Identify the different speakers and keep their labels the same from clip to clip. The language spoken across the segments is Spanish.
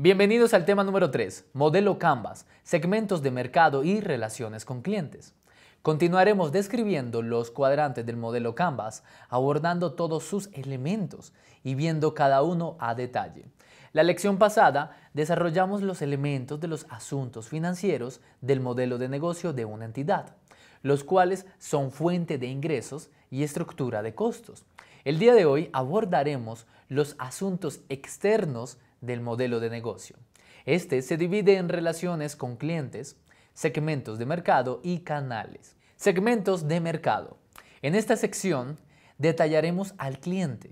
Speaker 1: Bienvenidos al tema número 3, modelo Canvas, segmentos de mercado y relaciones con clientes. Continuaremos describiendo los cuadrantes del modelo Canvas, abordando todos sus elementos y viendo cada uno a detalle. La lección pasada desarrollamos los elementos de los asuntos financieros del modelo de negocio de una entidad, los cuales son fuente de ingresos y estructura de costos. El día de hoy abordaremos los asuntos externos del modelo de negocio. Este se divide en relaciones con clientes, segmentos de mercado y canales. Segmentos de mercado. En esta sección detallaremos al cliente,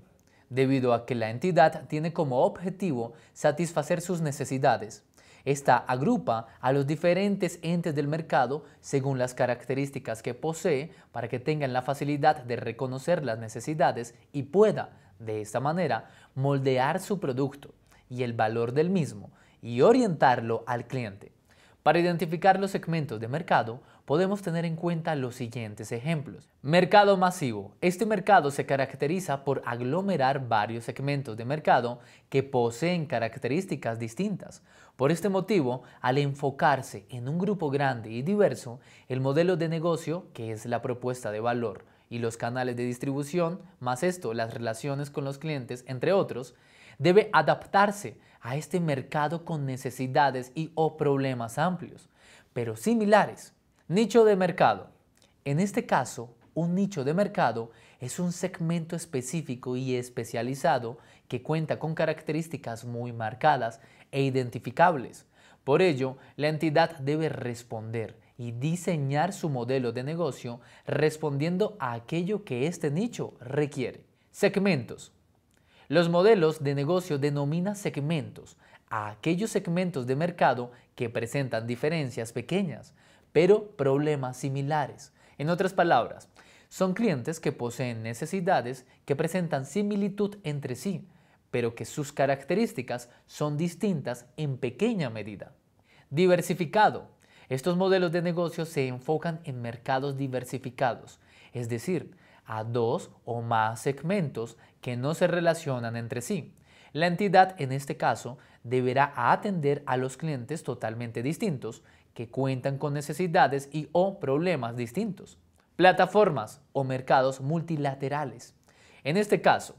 Speaker 1: debido a que la entidad tiene como objetivo satisfacer sus necesidades. Esta agrupa a los diferentes entes del mercado según las características que posee para que tengan la facilidad de reconocer las necesidades y pueda, de esta manera, moldear su producto y el valor del mismo y orientarlo al cliente. Para identificar los segmentos de mercado, podemos tener en cuenta los siguientes ejemplos. Mercado masivo. Este mercado se caracteriza por aglomerar varios segmentos de mercado que poseen características distintas. Por este motivo, al enfocarse en un grupo grande y diverso, el modelo de negocio, que es la propuesta de valor, y los canales de distribución, más esto, las relaciones con los clientes, entre otros, debe adaptarse a este mercado con necesidades y o problemas amplios, pero similares. Nicho de mercado. En este caso, un nicho de mercado es un segmento específico y especializado que cuenta con características muy marcadas e identificables. Por ello, la entidad debe responder y diseñar su modelo de negocio respondiendo a aquello que este nicho requiere. Segmentos. Los modelos de negocio denominan segmentos a aquellos segmentos de mercado que presentan diferencias pequeñas, pero problemas similares. En otras palabras, son clientes que poseen necesidades que presentan similitud entre sí, pero que sus características son distintas en pequeña medida. Diversificado estos modelos de negocio se enfocan en mercados diversificados, es decir, a dos o más segmentos que no se relacionan entre sí. La entidad, en este caso, deberá atender a los clientes totalmente distintos, que cuentan con necesidades y o problemas distintos. Plataformas o mercados multilaterales. En este caso,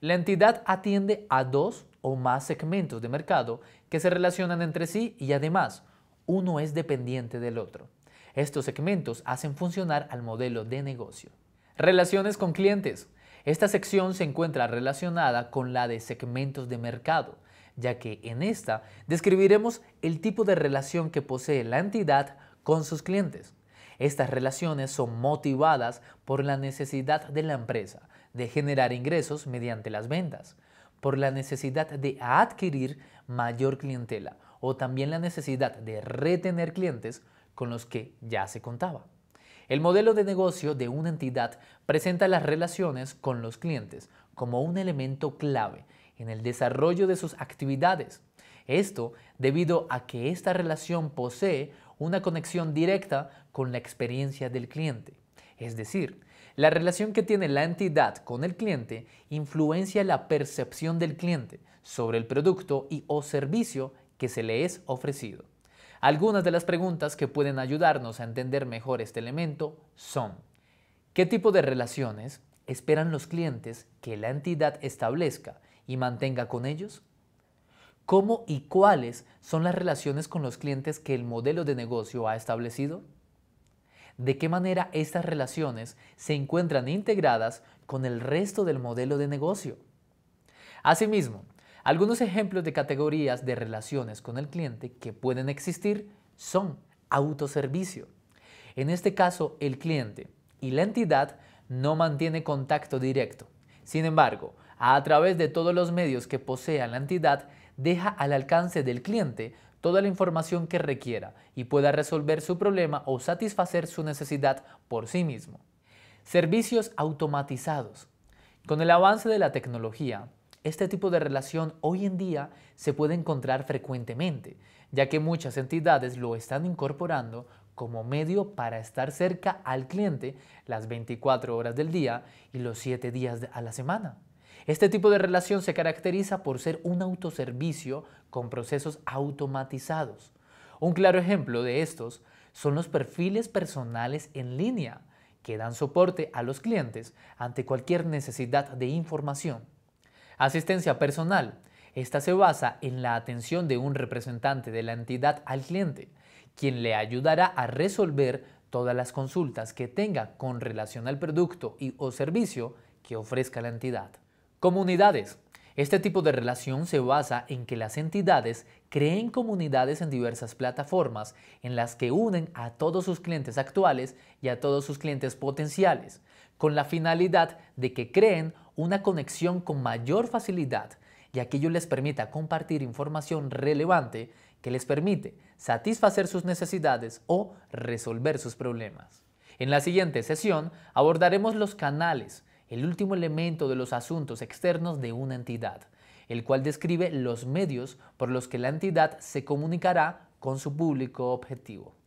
Speaker 1: la entidad atiende a dos o más segmentos de mercado que se relacionan entre sí y además uno es dependiente del otro. Estos segmentos hacen funcionar al modelo de negocio. Relaciones con clientes. Esta sección se encuentra relacionada con la de segmentos de mercado, ya que en esta describiremos el tipo de relación que posee la entidad con sus clientes. Estas relaciones son motivadas por la necesidad de la empresa de generar ingresos mediante las ventas, por la necesidad de adquirir mayor clientela o también la necesidad de retener clientes con los que ya se contaba. El modelo de negocio de una entidad presenta las relaciones con los clientes como un elemento clave en el desarrollo de sus actividades. Esto debido a que esta relación posee una conexión directa con la experiencia del cliente. Es decir, la relación que tiene la entidad con el cliente influencia la percepción del cliente sobre el producto y o servicio que se le es ofrecido. Algunas de las preguntas que pueden ayudarnos a entender mejor este elemento son, ¿qué tipo de relaciones esperan los clientes que la entidad establezca y mantenga con ellos? ¿Cómo y cuáles son las relaciones con los clientes que el modelo de negocio ha establecido? ¿De qué manera estas relaciones se encuentran integradas con el resto del modelo de negocio? Asimismo, algunos ejemplos de categorías de relaciones con el cliente que pueden existir son autoservicio. En este caso, el cliente y la entidad no mantiene contacto directo. Sin embargo, a través de todos los medios que posea la entidad, deja al alcance del cliente toda la información que requiera y pueda resolver su problema o satisfacer su necesidad por sí mismo. Servicios automatizados. Con el avance de la tecnología, este tipo de relación hoy en día se puede encontrar frecuentemente, ya que muchas entidades lo están incorporando como medio para estar cerca al cliente las 24 horas del día y los 7 días a la semana. Este tipo de relación se caracteriza por ser un autoservicio con procesos automatizados. Un claro ejemplo de estos son los perfiles personales en línea, que dan soporte a los clientes ante cualquier necesidad de información. Asistencia personal. Esta se basa en la atención de un representante de la entidad al cliente, quien le ayudará a resolver todas las consultas que tenga con relación al producto y o servicio que ofrezca la entidad. Comunidades. Este tipo de relación se basa en que las entidades creen comunidades en diversas plataformas en las que unen a todos sus clientes actuales y a todos sus clientes potenciales, con la finalidad de que creen una conexión con mayor facilidad y aquello les permita compartir información relevante que les permite satisfacer sus necesidades o resolver sus problemas. En la siguiente sesión abordaremos los canales, el último elemento de los asuntos externos de una entidad, el cual describe los medios por los que la entidad se comunicará con su público objetivo.